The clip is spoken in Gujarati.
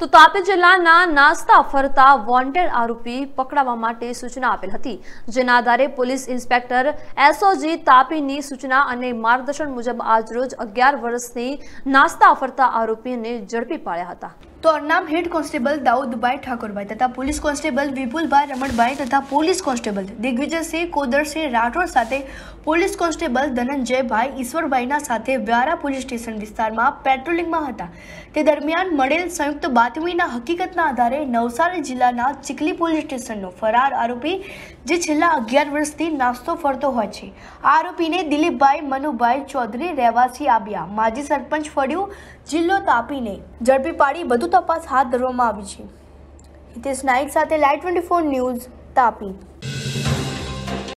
તો તાપી જિલ્લાના નાસ્તા ફરતા વોન્ટેડ આરોપી પકડાવવા માટે સૂચના આપેલ હતી જેના આધારે પોલીસ ઇન્સ્પેક્ટર એસઓજી તાપીની સૂચના અને માર્ગદર્શન મુજબ આજરોજ અગિયાર વર્ષની નાસ્તા ફરતા આરોપીને ઝડપી પાડ્યા હતા તો અરનામ હેડ કોન્સ્ટેબલ દાઉદભાઈ ઠાકોરભાઈ તથા પોલીસ કોન્સ્ટેબલ વિપુલભાઈ રમણભાઈ તથા પોલીસ કોન્સ્ટેબલ દિગ્વિજયસિંહ કોદરસિંહ રાઠોડ સાથે પોલીસ કોન્સ્ટેબલ ધનંજયભાઈ ઈશ્વરભાઈના સાથે વ્યારા પોલીસ સ્ટેશન વિસ્તારમાં પેટ્રોલિંગમાં હતા તે દરમિયાન મળેલ સંયુક્ત બાતમીના હકીકતના આધારે નવસારી જિલ્લાના ચીકલી પોલીસ સ્ટેશનનો ફરાર આરોપી જે છેલ્લા અગિયાર વર્ષથી નાસ્તો ફરતો હોય છે આ આરોપીને દિલીપભાઈ મનુભાઈ ચૌધરી રહેવાસી આવ્યા માજી સરપંચ ફળ્યું જિલ્લો તાપીને ઝડપી પાડી બધું તપાસ હાથ ધરવામાં આવી છે હિતેશ નાઇક સાથે light twenty four news Tapi